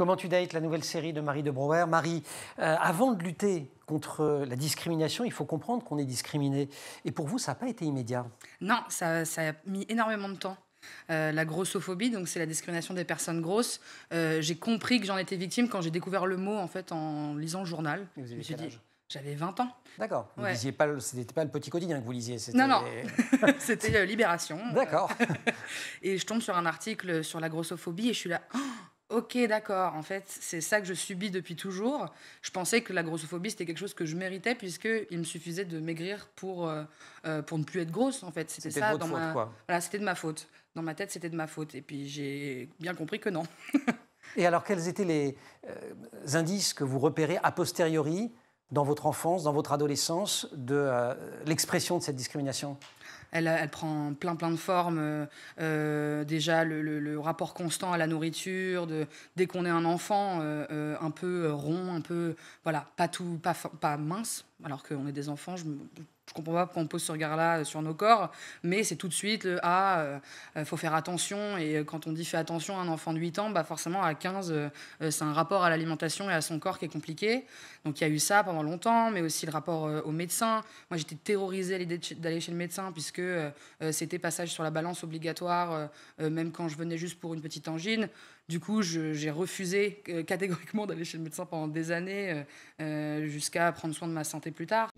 Comment tu dates la nouvelle série de Marie de Brouwer. Marie, euh, avant de lutter contre la discrimination, il faut comprendre qu'on est discriminé. Et pour vous, ça n'a pas été immédiat Non, ça, a mis énormément de temps. Euh, la grossophobie, donc c'est la discrimination des personnes grosses. Euh, j'ai compris que j'en étais victime quand j'ai découvert le mot en fait en lisant le journal. vous quel j'avais 20 ans. D'accord. Vous n'était pas, le petit quotidien hein, que vous lisiez. Non, non. c'était Libération. D'accord. et je tombe sur un article sur la grossophobie et je suis là. Oh, Ok, d'accord. En fait, c'est ça que je subis depuis toujours. Je pensais que la grossophobie, c'était quelque chose que je méritais, puisqu'il me suffisait de maigrir pour, euh, euh, pour ne plus être grosse, en fait. C'était ça. Dans ma... quoi. Voilà, c'était de ma faute. Dans ma tête, c'était de ma faute. Et puis, j'ai bien compris que non. Et alors, quels étaient les euh, indices que vous repérez a posteriori dans votre enfance, dans votre adolescence, de euh, l'expression de cette discrimination euh, elle, prend plein plein de formes. Euh, déjà le, rapport constant à la nourriture, dès qu'on est un enfant, un peu rond, un peu voilà, pas tout, pas, pas mince, alors qu'on est des enfants. Je, je comprends pas pourquoi on pose ce regard-là euh, sur nos corps, mais c'est tout de suite le ah, il euh, euh, faut faire attention. Et quand on dit fais attention à un enfant de 8 ans, bah forcément à 15, c'est un rapport à l'alimentation et à son corps qui est compliqué. Donc il y a eu ça pendant longtemps, mais aussi le rapport au médecin. Moi j'étais terrorisée à l'idée d'aller chez le médecin puisque c'était passage sur la balance obligatoire, même quand je venais juste pour une petite angine. Du coup, j'ai refusé catégoriquement d'aller chez le médecin pendant des années jusqu'à prendre soin de ma santé plus tard.